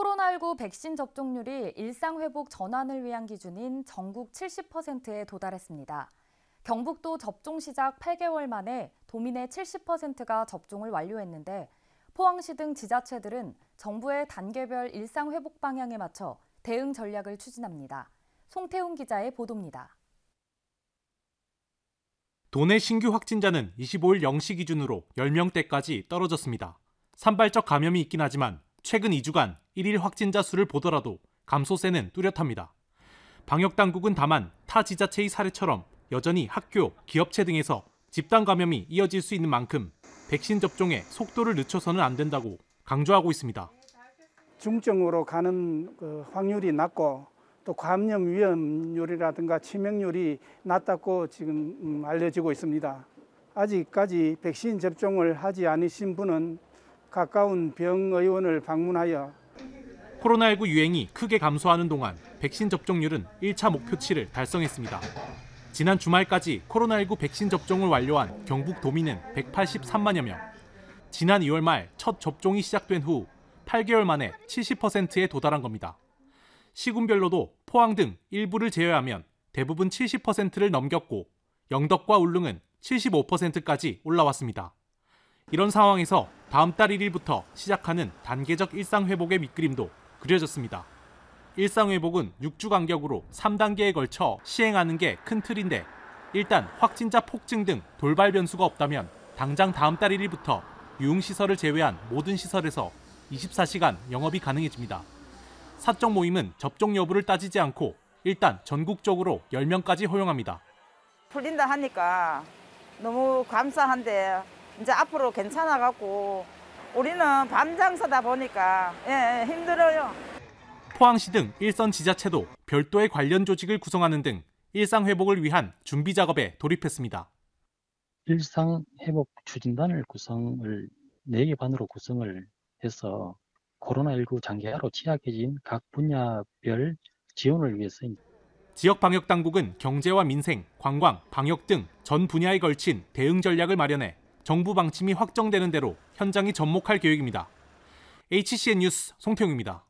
코로나19 백신 접종률이 일상 회복 전환을 위한 기준인 전국 70%에 도달했습니다. 경북도 접종 시작 8개월 만에 도민의 70%가 접종을 완료했는데 포항시 등 지자체들은 정부의 단계별 일상 회복 방향에 맞춰 대응 전략을 추진합니다. 송태훈 기자의 보도입니다. 도내 신규 확진자는 25일 0시 기준으로 10명대까지 떨어졌습니다. 산발적 감염이 있긴 하지만 최근 2주간 1일 확진자 수를 보더라도 감소세는 뚜렷합니다. 방역당국은 다만 타 지자체의 사례처럼 여전히 학교, 기업체 등에서 집단 감염이 이어질 수 있는 만큼 백신 접종에 속도를 늦춰서는 안 된다고 강조하고 있습니다. 중증으로 가는 그 확률이 낮고 또 감염 위험률이라든가 치명률이 낮다고 지금 음, 알려지고 있습니다. 아직까지 백신 접종을 하지 않으신 분은 가까운 병의원을 방문하여 코로나19 유행이 크게 감소하는 동안 백신 접종률은 1차 목표치를 달성했습니다. 지난 주말까지 코로나19 백신 접종을 완료한 경북 도민은 183만여 명. 지난 2월 말 첫 접종이 시작된 후 8개월 만에 70%에 도달한 겁니다. 시군별로도 포항 등 일부를 제외하면 대부분 70%를 넘겼고 영덕과 울릉은 75%까지 올라왔습니다. 이런 상황에서 다음 달 1일부터 시작하는 단계적 일상회복의 밑그림도 그려졌습니다. 일상회복은 6주 간격으로 3단계에 걸쳐 시행하는 게 큰 틀인데 일단 확진자 폭증 등 돌발 변수가 없다면 당장 다음 달 1일부터 유흥시설을 제외한 모든 시설에서 24시간 영업이 가능해집니다. 사적 모임은 접종 여부를 따지지 않고 일단 전국적으로 10명까지 허용합니다. 풀린다 하니까 너무 감사한데 이제 앞으로 괜찮아갖고 우리는 밤 장사다 보니까 예, 예, 힘들어요. 포항시 등 일선 지자체도 별도의 관련 조직을 구성하는 등 일상 회복을 위한 준비 작업에 돌입했습니다. 일상 회복 추진단을 구성을 4개 반으로 구성을 해서 코로나19 장기화로 취약해진 각 분야별 지원을 위해서 지역 방역 당국은 경제와 민생, 관광, 방역 등 전 분야에 걸친 대응 전략을 마련해 정부 방침이 확정되는 대로 현장이 접목할 계획입니다. HCN 뉴스 송태웅입니다.